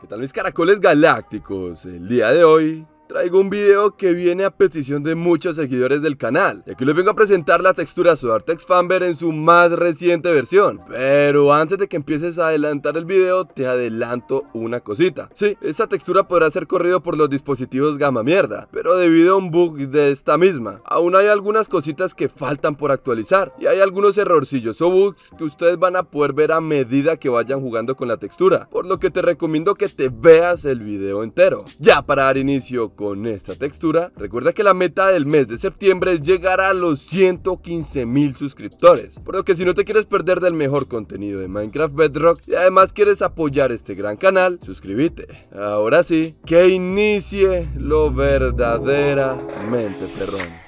que tal vez caracoles galácticos. El día de hoy Traigo un video que viene a petición de muchos seguidores del canal. Y aquí les vengo a presentar la textura Sudartex Fanber en su más reciente versión. Pero antes de que empieces a adelantar el video, te adelanto una cosita. Sí, esta textura podrá ser corrido por los dispositivos gama mierda, pero debido a un bug de esta misma. Aún hay algunas cositas que faltan por actualizar. Y hay algunos errorcillos o bugs que ustedes van a poder ver a medida que vayan jugando con la textura. Por lo que te recomiendo que te veas el video entero. Ya para dar inicio con esta textura. Recuerda que la meta del mes de septiembre es llegar a los 115 mil suscriptores, por lo que si no te quieres perder del mejor contenido de Minecraft Bedrock y además quieres apoyar este gran canal, suscríbete. Ahora sí, que inicie lo verdaderamente perrón.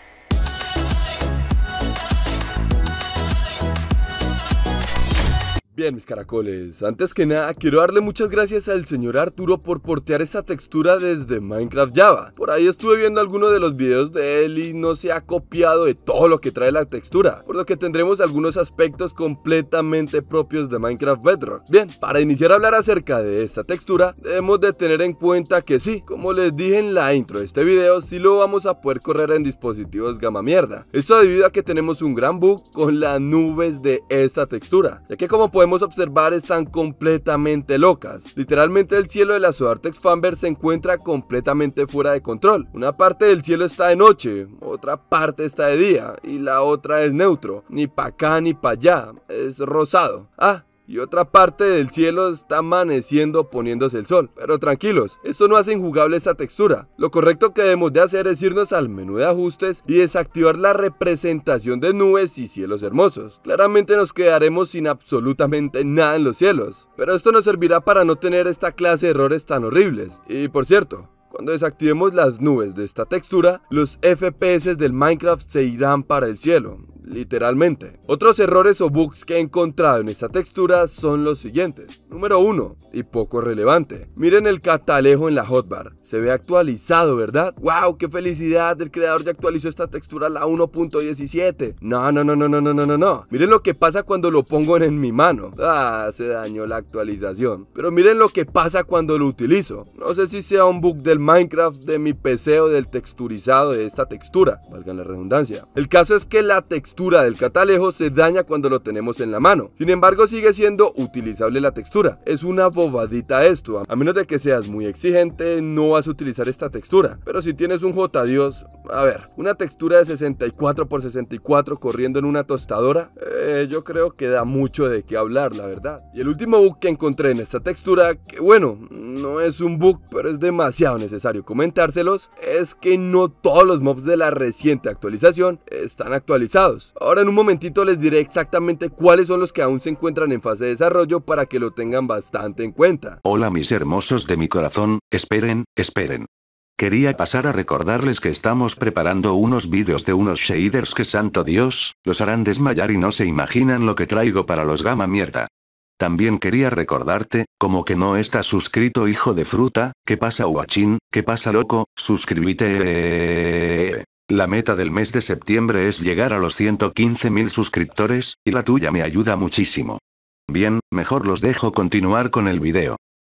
Bien, mis caracoles, antes que nada quiero darle muchas gracias al señor Arturo por portear esta textura desde Minecraft Java. Por ahí estuve viendo algunos de los videos de él y no se ha copiado de todo lo que trae la textura, por lo que tendremos algunos aspectos completamente propios de Minecraft Bedrock. Bien, para iniciar a hablar acerca de esta textura, debemos de tener en cuenta que sí, como les dije en la intro de este video, sí lo vamos a poder correr en dispositivos gama mierda. Esto debido a que tenemos un gran bug con las nubes de esta textura, ya que como podemos observar están completamente locas. Literalmente el cielo de la Sudartex famber se encuentra completamente fuera de control. Una parte del cielo está de noche, otra parte está de día y la otra es neutro, ni para acá ni para allá, es rosado. Ah, y otra parte del cielo está amaneciendo poniéndose el sol. Pero tranquilos, esto no hace injugable esta textura. Lo correcto que debemos de hacer es irnos al menú de ajustes y desactivar la representación de nubes y cielos hermosos. Claramente nos quedaremos sin absolutamente nada en los cielos, pero esto nos servirá para no tener esta clase de errores tan horribles. Y por cierto, cuando desactivemos las nubes de esta textura, los FPS del Minecraft se irán para el cielo literalmente. Otros errores o bugs que he encontrado en esta textura son los siguientes. Número 1, y poco relevante. Miren el catalejo en la hotbar. Se ve actualizado, ¿verdad? ¡Wow! ¡Qué felicidad! El creador ya actualizó esta textura a la 1.17. No, no, no, no, no, no, no, no, Miren lo que pasa cuando lo pongo en mi mano. Ah, se dañó la actualización. Pero miren lo que pasa cuando lo utilizo. No sé si sea un bug del Minecraft, de mi PC o del texturizado de esta textura. Valga la redundancia. El caso es que la textura textura del catalejo se daña cuando lo tenemos en la mano. Sin embargo, sigue siendo utilizable la textura. Es una bobadita esto, a menos de que seas muy exigente, no vas a utilizar esta textura. Pero si tienes un J a ver, una textura de 64 x 64 corriendo en una tostadora, eh, yo creo que da mucho de qué hablar, la verdad. Y el último bug que encontré en esta textura, que bueno, no es un bug, pero es demasiado necesario comentárselos, es que no todos los mobs de la reciente actualización están actualizados. Ahora en un momentito les diré exactamente cuáles son los que aún se encuentran en fase de desarrollo para que lo tengan bastante en cuenta. Hola mis hermosos de mi corazón, esperen, esperen. Quería pasar a recordarles que estamos preparando unos vídeos de unos shaders que santo Dios, los harán desmayar y no se imaginan lo que traigo para los gama mierda. También quería recordarte, como que no estás suscrito hijo de fruta, que pasa huachín, que pasa loco, suscríbete. La meta del mes de septiembre es llegar a los 115.000 suscriptores, y la tuya me ayuda muchísimo. Bien, mejor los dejo continuar con el video.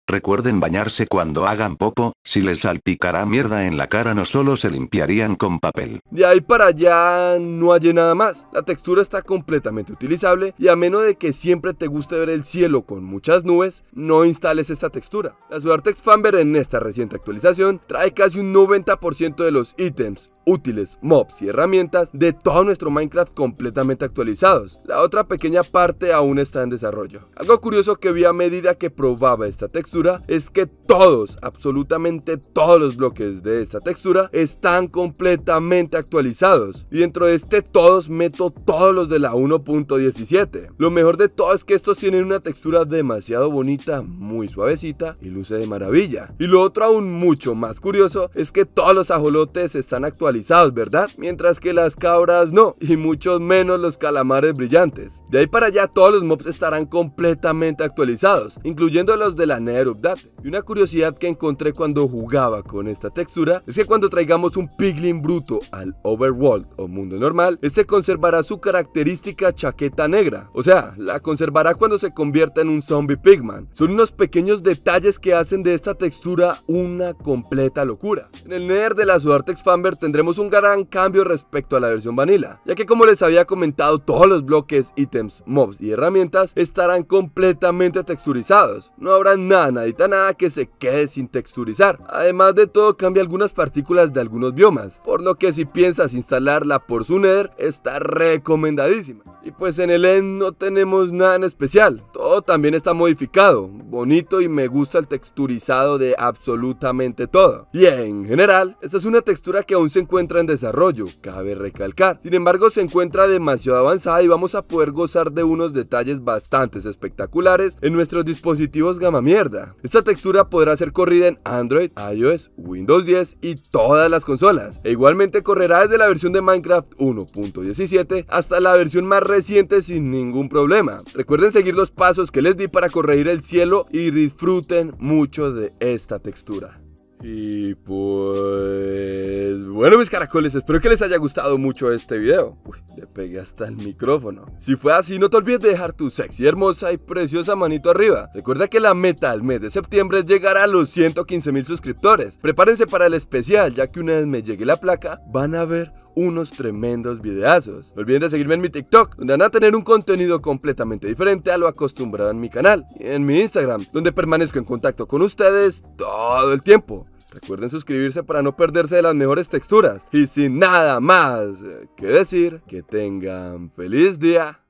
Recuerden bañarse cuando hagan popo, si les salpicará mierda en la cara no solo se limpiarían con papel. De ahí para allá no hay nada más, la textura está completamente utilizable y a menos de que siempre te guste ver el cielo con muchas nubes, no instales esta textura. La Sudartex Fanber en esta reciente actualización trae casi un 90% de los ítems, útiles, mobs y herramientas de todo nuestro Minecraft completamente actualizados. La otra pequeña parte aún está en desarrollo. Algo curioso que vi a medida que probaba esta textura es que todos, absolutamente todos los bloques de esta textura están completamente actualizados. Y dentro de este todos meto todos los de la 1.17. Lo mejor de todo es que estos tienen una textura demasiado bonita, muy suavecita y luce de maravilla. Y lo otro aún mucho más curioso es que todos los ajolotes están actualizados ¿verdad? Mientras que las cabras no, y mucho menos los calamares brillantes. De ahí para allá todos los mobs estarán completamente actualizados, incluyendo los de la Nether Update. Y una curiosidad que encontré cuando jugaba con esta textura es que cuando traigamos un piglin bruto al Overworld o mundo normal, este conservará su característica chaqueta negra, o sea, la conservará cuando se convierta en un zombie pigman. Son unos pequeños detalles que hacen de esta textura una completa locura. En el Nether de la Sudartex fanber tendremos un gran cambio respecto a la versión vanilla, ya que como les había comentado, todos los bloques, ítems, mobs y herramientas estarán completamente texturizados. No habrá nada, nadita, nada que se quede sin texturizar. Además de todo, cambia algunas partículas de algunos biomas, por lo que si piensas instalarla por su Nether, está recomendadísima. Y pues en el end no tenemos nada en especial, todo también está modificado, bonito y me gusta el texturizado de absolutamente todo. Y en general, esta es una textura que aún se encuentra en desarrollo, cabe recalcar. Sin embargo, se encuentra demasiado avanzada y vamos a poder gozar de unos detalles bastante espectaculares en nuestros dispositivos gama mierda. Esta textura podrá ser corrida en Android, iOS, Windows 10 y todas las consolas. E igualmente correrá desde la versión de Minecraft 1.17 hasta la versión más reciente sin ningún problema. Recuerden seguir los pasos que les di para corregir el cielo y disfruten mucho de esta textura. Y pues... Bueno mis caracoles, espero que les haya gustado mucho este video. Uy, le pegué hasta el micrófono. Si fue así, no te olvides de dejar tu sexy, hermosa y preciosa manito arriba. Recuerda que la meta al mes de septiembre es llegar a los 115 mil suscriptores. Prepárense para el especial, ya que una vez me llegue la placa, van a ver unos tremendos videazos. No olviden seguirme en mi TikTok, donde van a tener un contenido completamente diferente a lo acostumbrado en mi canal, y en mi Instagram, donde permanezco en contacto con ustedes todo el tiempo. Recuerden suscribirse para no perderse de las mejores texturas. Y sin nada más eh, que decir, que tengan feliz día.